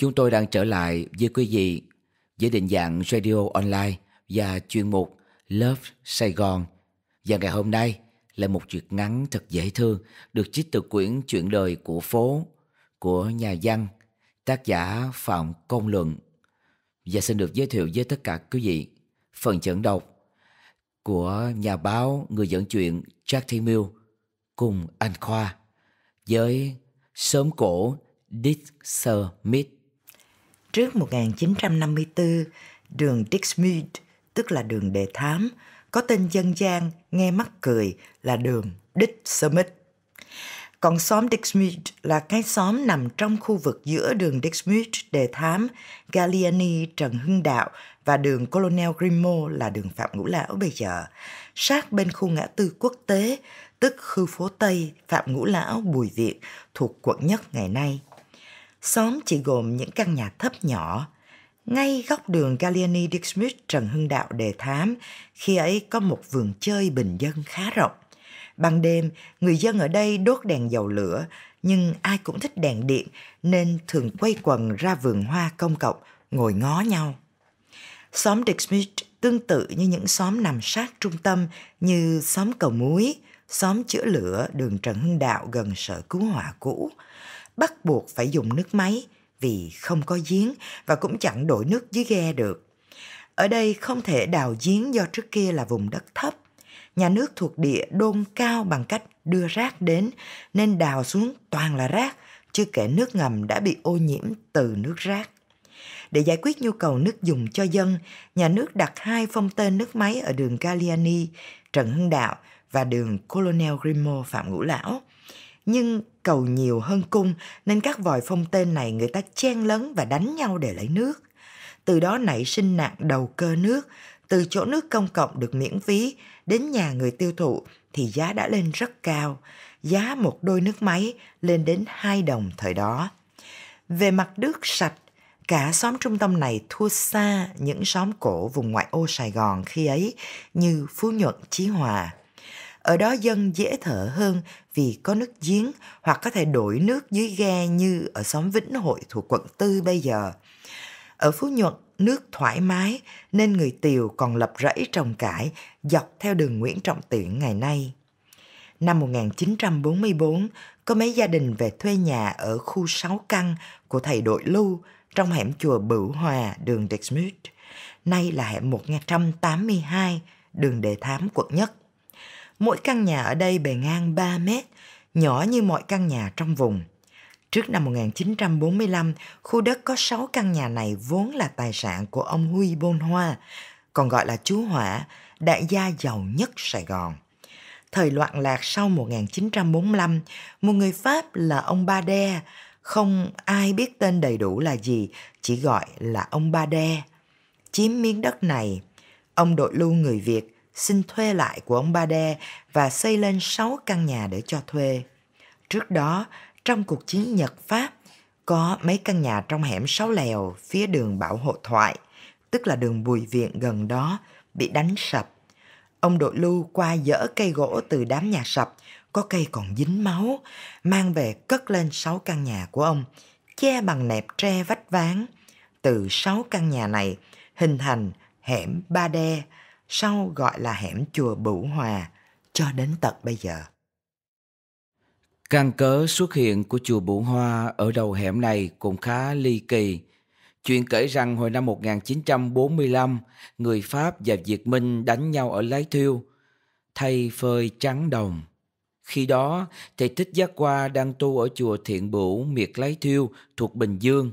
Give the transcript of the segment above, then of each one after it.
Chúng tôi đang trở lại với quý vị với định dạng radio online và chuyên mục Love Sài Gòn. Và ngày hôm nay là một chuyện ngắn thật dễ thương được trích từ quyển Chuyện đời của phố của nhà văn tác giả Phạm Công Luận. Và xin được giới thiệu với tất cả quý vị phần dẫn đọc của nhà báo người dẫn chuyện Jack T. Mill cùng anh Khoa với sớm cổ Dick Smith. Trước 1954, đường Dixmude, tức là đường Đề Thám, có tên dân gian nghe mắc cười là đường Đích Summit. Còn xóm Dixmude là cái xóm nằm trong khu vực giữa đường Dixmude Đề Thám, Galliani Trần Hưng Đạo và đường Colonel Grimo là đường Phạm Ngũ Lão bây giờ, sát bên khu ngã tư quốc tế, tức khu phố Tây Phạm Ngũ Lão Bùi Viện thuộc quận Nhất ngày nay. Xóm chỉ gồm những căn nhà thấp nhỏ. Ngay góc đường Galliani Dixmuth Trần Hưng Đạo đề thám, khi ấy có một vườn chơi bình dân khá rộng. Ban đêm, người dân ở đây đốt đèn dầu lửa, nhưng ai cũng thích đèn điện nên thường quay quần ra vườn hoa công cộng, ngồi ngó nhau. Xóm Dixmuth tương tự như những xóm nằm sát trung tâm như xóm Cầu Muối, xóm Chữa Lửa, đường Trần Hưng Đạo gần sở cứu hỏa cũ bắt buộc phải dùng nước máy vì không có giếng và cũng chẳng đổi nước dưới ghe được. Ở đây không thể đào giếng do trước kia là vùng đất thấp. Nhà nước thuộc địa đôn cao bằng cách đưa rác đến nên đào xuống toàn là rác, chưa kể nước ngầm đã bị ô nhiễm từ nước rác. Để giải quyết nhu cầu nước dùng cho dân, nhà nước đặt hai phong tên nước máy ở đường Galliani, Trần Hưng Đạo và đường Colonel Grimo Phạm Ngũ Lão. Nhưng cầu nhiều hơn cung nên các vòi phong tên này người ta chen lấn và đánh nhau để lấy nước. Từ đó nảy sinh nạn đầu cơ nước, từ chỗ nước công cộng được miễn phí đến nhà người tiêu thụ thì giá đã lên rất cao. Giá một đôi nước máy lên đến 2 đồng thời đó. Về mặt nước sạch, cả xóm trung tâm này thua xa những xóm cổ vùng ngoại ô Sài Gòn khi ấy như Phú Nhuận, Chí Hòa. Ở đó dân dễ thở hơn vì có nước giếng hoặc có thể đổi nước dưới ghe như ở xóm Vĩnh Hội thuộc quận Tư bây giờ. Ở Phú Nhuận, nước thoải mái nên người Tiều còn lập rẫy trồng cải dọc theo đường Nguyễn Trọng Tuyển ngày nay. Năm 1944, có mấy gia đình về thuê nhà ở khu 6 căn của thầy Đội Lưu trong hẻm chùa Bửu Hòa, đường Dixmude. Nay là hẻm 182, đường Đề Thám, quận Nhất. Mỗi căn nhà ở đây bề ngang 3 mét, nhỏ như mọi căn nhà trong vùng. Trước năm 1945, khu đất có 6 căn nhà này vốn là tài sản của ông Huy Bôn Hoa, còn gọi là chú Hỏa, đại gia giàu nhất Sài Gòn. Thời loạn lạc sau 1945, một người Pháp là ông Ba Đe, không ai biết tên đầy đủ là gì, chỉ gọi là ông Ba Đe. Chiếm miếng đất này, ông đội lưu người Việt xin thuê lại của ông Ba Đe và xây lên 6 căn nhà để cho thuê. Trước đó, trong cuộc chiến Nhật-Pháp, có mấy căn nhà trong hẻm Sáu Lèo phía đường Bảo Hộ Thoại, tức là đường Bùi Viện gần đó, bị đánh sập. Ông đội lưu qua dỡ cây gỗ từ đám nhà sập, có cây còn dính máu, mang về cất lên 6 căn nhà của ông, che bằng nẹp tre vách ván. Từ 6 căn nhà này hình thành hẻm Ba Đe, sau gọi là hẻm chùa Bửu Hòa cho đến tận bây giờ. Căn cớ xuất hiện của chùa Bửu Hoa ở đầu hẻm này cũng khá ly kỳ. Chuyện kể rằng hồi năm 1945, người Pháp và Việt Minh đánh nhau ở Lái Thiêu, thay phơi trắng đồng. Khi đó, thầy Thích Giác Qua đang tu ở chùa Thiện Bửu miệt Lái Thiêu thuộc Bình Dương.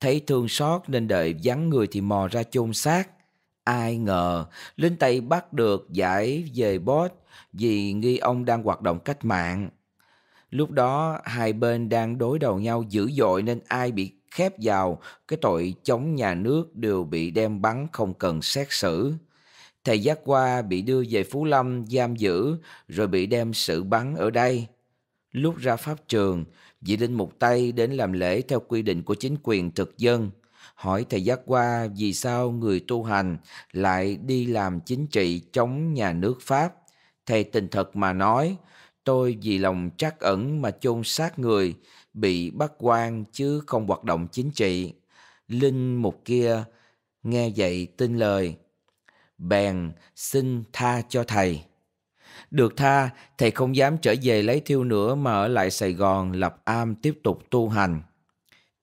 Thấy thương xót nên đợi vắng người thì mò ra chôn xác. Ai ngờ, Linh Tây bắt được giải về boss vì nghi ông đang hoạt động cách mạng. Lúc đó, hai bên đang đối đầu nhau dữ dội nên ai bị khép vào cái tội chống nhà nước đều bị đem bắn không cần xét xử. Thầy Giác Qua bị đưa về Phú Lâm giam giữ rồi bị đem xử bắn ở đây. Lúc ra pháp trường, vị linh mục Tây đến làm lễ theo quy định của chính quyền thực dân hỏi thầy giác qua vì sao người tu hành lại đi làm chính trị chống nhà nước Pháp. Thầy tình thật mà nói, tôi vì lòng trắc ẩn mà chôn xác người, bị bắt quan chứ không hoạt động chính trị. Linh mục kia nghe vậy tin lời, bèn xin tha cho thầy. Được tha, thầy không dám trở về lấy thiêu nữa mà ở lại Sài Gòn lập am tiếp tục tu hành.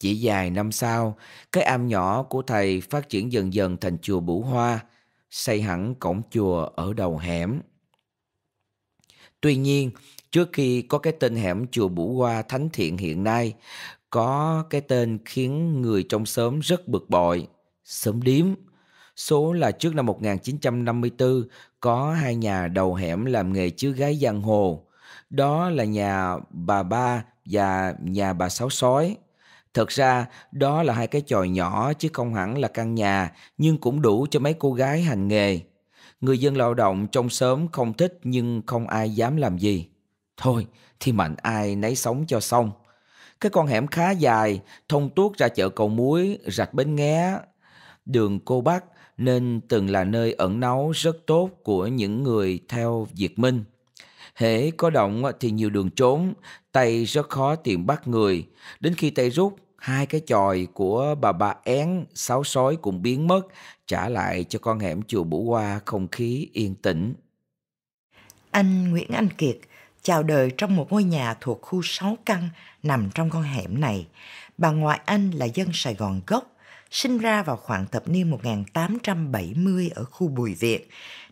Chỉ dài năm sau, cái am nhỏ của thầy phát triển dần dần thành chùa Bủ Hoa, xây hẳn cổng chùa ở đầu hẻm. Tuy nhiên, trước khi có cái tên hẻm chùa Bủ Hoa Thánh Thiện hiện nay, có cái tên khiến người trong xóm rất bực bội, xóm điếm. Số là trước năm 1954 có hai nhà đầu hẻm làm nghề chứa gái giang hồ. Đó là nhà bà Ba và nhà bà Sáu Sói. Thật ra, đó là hai cái chòi nhỏ chứ không hẳn là căn nhà, nhưng cũng đủ cho mấy cô gái hành nghề. Người dân lao động trong xóm không thích nhưng không ai dám làm gì. Thôi, thì mạnh ai nấy sống cho xong. Cái con hẻm khá dài, thông tuốt ra chợ cầu muối, rạch bến nghé. Đường cô Bắc nên từng là nơi ẩn náu rất tốt của những người theo Việt Minh. Hễ có động thì nhiều đường trốn, tay rất khó tìm bắt người. Đến khi tay rút hai cái chòi của bà bà én sáu sói cũng biến mất, trả lại cho con hẻm chùa Bủ Hoa không khí yên tĩnh. Anh Nguyễn Anh Kiệt chào đời trong một ngôi nhà thuộc khu 6 căn nằm trong con hẻm này. Bà ngoại anh là dân Sài Gòn gốc, sinh ra vào khoảng thập niên 1870 ở khu Bùi Viện,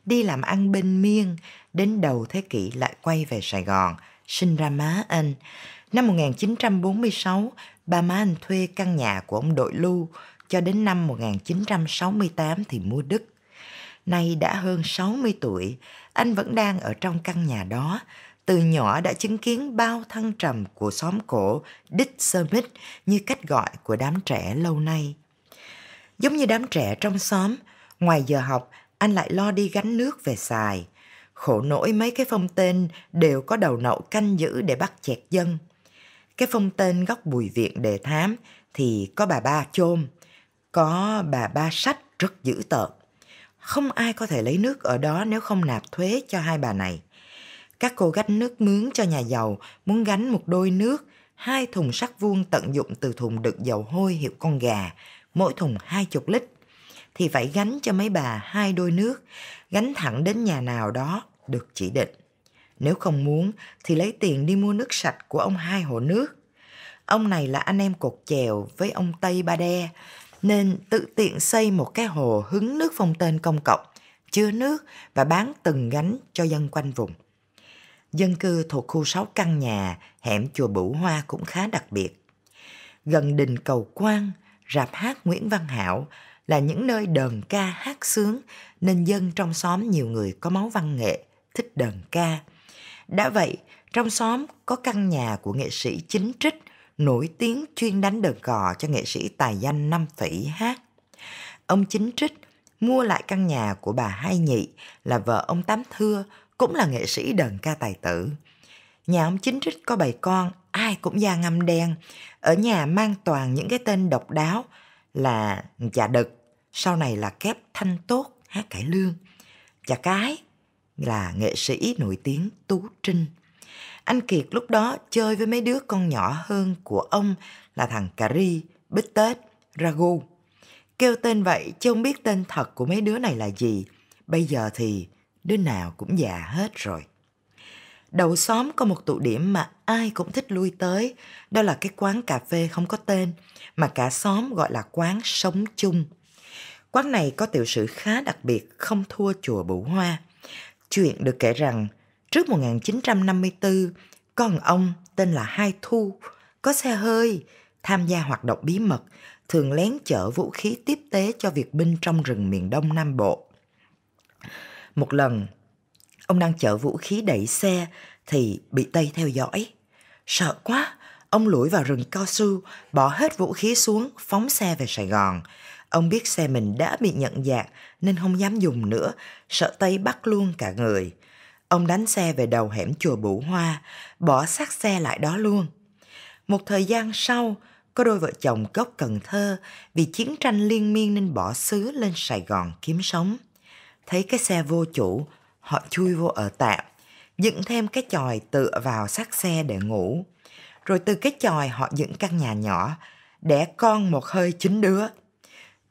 đi làm ăn bên Miên, đến đầu thế kỷ lại quay về Sài Gòn, sinh ra má anh. Năm 1946, Ba má anh thuê căn nhà của ông đội lưu cho đến năm 1968 thì mua đất. Nay đã hơn 60 tuổi, anh vẫn đang ở trong căn nhà đó. Từ nhỏ đã chứng kiến bao thăng trầm của xóm cổ Đích Sơ như cách gọi của đám trẻ lâu nay. Giống như đám trẻ trong xóm, ngoài giờ học, anh lại lo đi gánh nước về xài. Khổ nỗi mấy cái phong tên đều có đầu nậu canh giữ để bắt chẹt dân – cái phong tên góc bùi viện đề thám thì có bà ba chôm, có bà ba sách rất dữ tợn. Không ai có thể lấy nước ở đó nếu không nạp thuế cho hai bà này. Các cô gánh nước mướn cho nhà giàu muốn gánh một đôi nước, hai thùng sắt vuông tận dụng từ thùng đựng dầu hôi hiệu con gà, mỗi thùng hai chục lít. Thì phải gánh cho mấy bà hai đôi nước, gánh thẳng đến nhà nào đó được chỉ định. Nếu không muốn thì lấy tiền đi mua nước sạch của ông hai hồ nước. Ông này là anh em cột chèo với ông Tây Ba Đe, nên tự tiện xây một cái hồ hứng nước phong tên công cộng, chứa nước và bán từng gánh cho dân quanh vùng. Dân cư thuộc khu 6 căn nhà, hẻm chùa Bửu Hoa cũng khá đặc biệt. Gần đình cầu quan rạp hát Nguyễn Văn Hảo là những nơi đờn ca hát sướng nên dân trong xóm nhiều người có máu văn nghệ, thích đờn ca. Đã vậy, trong xóm có căn nhà của nghệ sĩ chính trích nổi tiếng chuyên đánh đờn cò cho nghệ sĩ tài danh Năm Phỉ hát. Ông chính trích mua lại căn nhà của bà Hai Nhị là vợ ông Tám Thưa, cũng là nghệ sĩ đờn ca tài tử. Nhà ông chính trích có bầy con, ai cũng da ngâm đen, ở nhà mang toàn những cái tên độc đáo là chà dạ đực, sau này là kép thanh tốt, hát cải lương, chà cái, là nghệ sĩ nổi tiếng Tú Trinh. Anh Kiệt lúc đó chơi với mấy đứa con nhỏ hơn của ông là thằng Cà Ri, Bích Tết, Ragu. Kêu tên vậy chứ không biết tên thật của mấy đứa này là gì. Bây giờ thì đứa nào cũng già hết rồi. Đầu xóm có một tụ điểm mà ai cũng thích lui tới, đó là cái quán cà phê không có tên, mà cả xóm gọi là quán sống chung. Quán này có tiểu sử khá đặc biệt không thua chùa Bửu Hoa – Chuyện được kể rằng, trước 1954, con ông tên là Hai Thu, có xe hơi, tham gia hoạt động bí mật, thường lén chở vũ khí tiếp tế cho Việt binh trong rừng miền Đông Nam Bộ. Một lần, ông đang chở vũ khí đẩy xe thì bị Tây theo dõi. Sợ quá, ông lủi vào rừng cao su, bỏ hết vũ khí xuống, phóng xe về Sài Gòn. Ông biết xe mình đã bị nhận dạng nên không dám dùng nữa, sợ tay bắt luôn cả người. Ông đánh xe về đầu hẻm chùa Bủ Hoa, bỏ xác xe lại đó luôn. Một thời gian sau, có đôi vợ chồng gốc Cần Thơ vì chiến tranh liên miên nên bỏ xứ lên Sài Gòn kiếm sống. Thấy cái xe vô chủ, họ chui vô ở tạm, dựng thêm cái chòi tựa vào xác xe để ngủ. Rồi từ cái chòi họ dựng căn nhà nhỏ, đẻ con một hơi chín đứa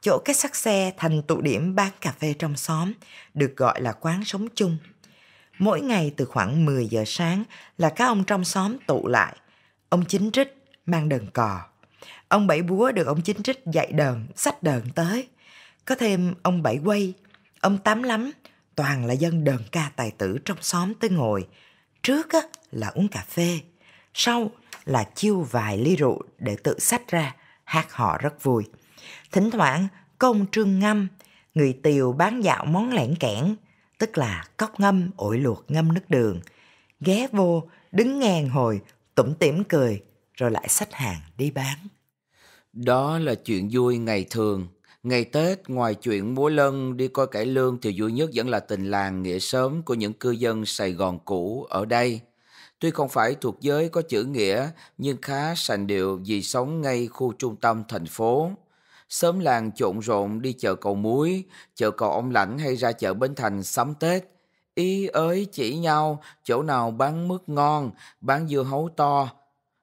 chỗ cách sắc xe thành tụ điểm bán cà phê trong xóm, được gọi là quán sống chung. Mỗi ngày từ khoảng 10 giờ sáng là các ông trong xóm tụ lại. Ông Chính Trích mang đờn cò. Ông Bảy Búa được ông Chính Trích dạy đờn, sách đờn tới. Có thêm ông Bảy Quay, ông Tám Lắm, toàn là dân đờn ca tài tử trong xóm tới ngồi. Trước á, là uống cà phê, sau là chiêu vài ly rượu để tự sách ra, hát họ rất vui. Thỉnh thoảng công ông Trương Ngâm, người tiều bán dạo món lẻn kẽn, tức là cóc ngâm, ổi luộc ngâm nước đường. Ghé vô, đứng ngang hồi, tủm tỉm cười, rồi lại xách hàng đi bán. Đó là chuyện vui ngày thường. Ngày Tết, ngoài chuyện múa lân đi coi cải lương thì vui nhất vẫn là tình làng nghĩa sớm của những cư dân Sài Gòn cũ ở đây. Tuy không phải thuộc giới có chữ nghĩa, nhưng khá sành điệu vì sống ngay khu trung tâm thành phố. Sớm làng trộn rộn đi chợ cầu muối, chợ cầu ông lãnh hay ra chợ Bến Thành sắm Tết. Ý ới chỉ nhau, chỗ nào bán mứt ngon, bán dưa hấu to.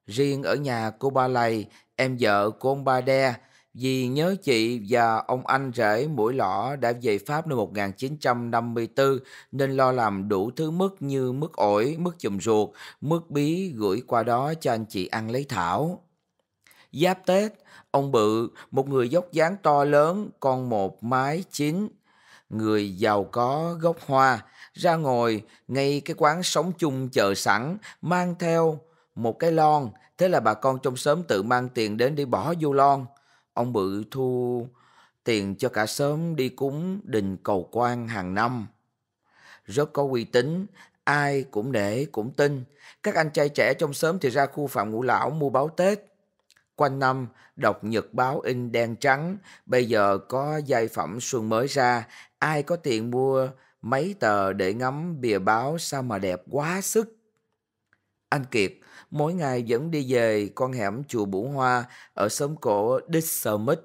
Riêng ở nhà cô Ba Lầy, em vợ của ông Ba Đe, vì nhớ chị và ông anh rể mũi lõ đã về Pháp năm 1954 nên lo làm đủ thứ mứt như mứt ổi, mứt chùm ruột, mứt bí gửi qua đó cho anh chị ăn lấy thảo. Giáp Tết, ông Bự, một người dốc dáng to lớn, con một mái chín, người giàu có gốc hoa, ra ngồi ngay cái quán sống chung chờ sẵn, mang theo một cái lon, thế là bà con trong xóm tự mang tiền đến đi bỏ vô lon. Ông Bự thu tiền cho cả xóm đi cúng đình cầu quan hàng năm. Rất có uy tín, ai cũng để cũng tin. Các anh trai trẻ trong xóm thì ra khu phạm ngũ lão mua báo Tết. Quanh năm, đọc nhật báo in đen trắng, bây giờ có giai phẩm xuân mới ra, ai có tiền mua mấy tờ để ngắm bìa báo sao mà đẹp quá sức. Anh Kiệt mỗi ngày vẫn đi về con hẻm chùa Bủ Hoa ở xóm cổ Đích sơ Mít.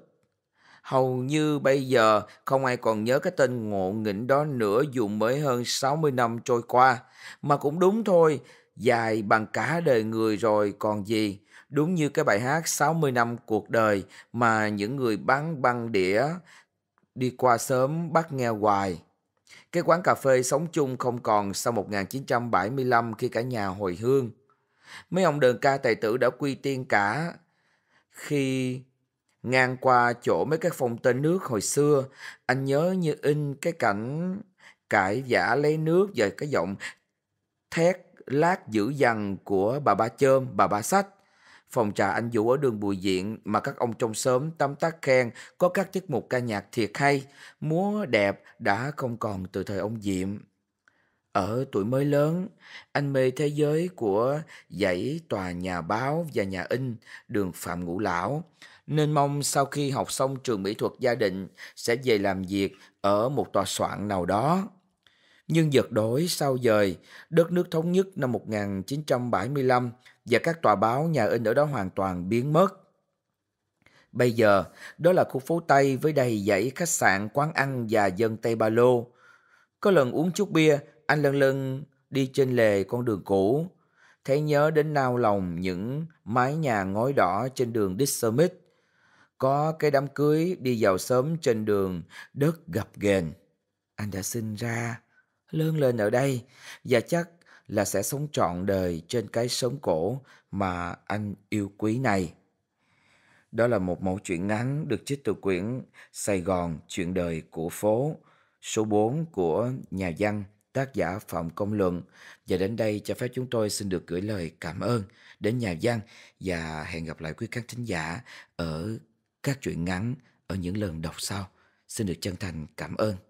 Hầu như bây giờ không ai còn nhớ cái tên ngộ nghĩnh đó nữa dù mới hơn 60 năm trôi qua. Mà cũng đúng thôi, dài bằng cả đời người rồi còn gì. Đúng như cái bài hát 60 năm cuộc đời mà những người bán băng đĩa đi qua sớm bắt nghe hoài. Cái quán cà phê sống chung không còn sau 1975 khi cả nhà hồi hương. Mấy ông đờn ca tài tử đã quy tiên cả khi ngang qua chỗ mấy cái phòng tên nước hồi xưa, anh nhớ như in cái cảnh cải giả lấy nước và cái giọng thét lát dữ dằn của bà ba chơm, bà ba sách. Phòng trà anh Vũ ở đường Bùi Diện mà các ông trong sớm tấm tác khen có các tiết mục ca nhạc thiệt hay, múa đẹp đã không còn từ thời ông Diệm. Ở tuổi mới lớn, anh mê thế giới của dãy tòa nhà báo và nhà in đường Phạm Ngũ Lão, nên mong sau khi học xong trường mỹ thuật gia định sẽ về làm việc ở một tòa soạn nào đó. Nhưng giật đổi sau dời, đất nước thống nhất năm 1975 và các tòa báo nhà in ở đó hoàn toàn biến mất. Bây giờ, đó là khu phố Tây với đầy dãy khách sạn, quán ăn và dân Tây Ba Lô. Có lần uống chút bia, anh lân lân đi trên lề con đường cũ, thấy nhớ đến nao lòng những mái nhà ngói đỏ trên đường Dixermit. Có cái đám cưới đi vào sớm trên đường đất gập ghềnh. Anh đã sinh ra, lớn lên ở đây và chắc là sẽ sống trọn đời trên cái sống cổ mà anh yêu quý này. Đó là một mẫu truyện ngắn được trích từ quyển Sài Gòn chuyện đời của phố, số 4 của nhà văn tác giả Phạm Công Luận. Và đến đây cho phép chúng tôi xin được gửi lời cảm ơn đến nhà văn và hẹn gặp lại quý khán thính giả ở các truyện ngắn ở những lần đọc sau. Xin được chân thành cảm ơn.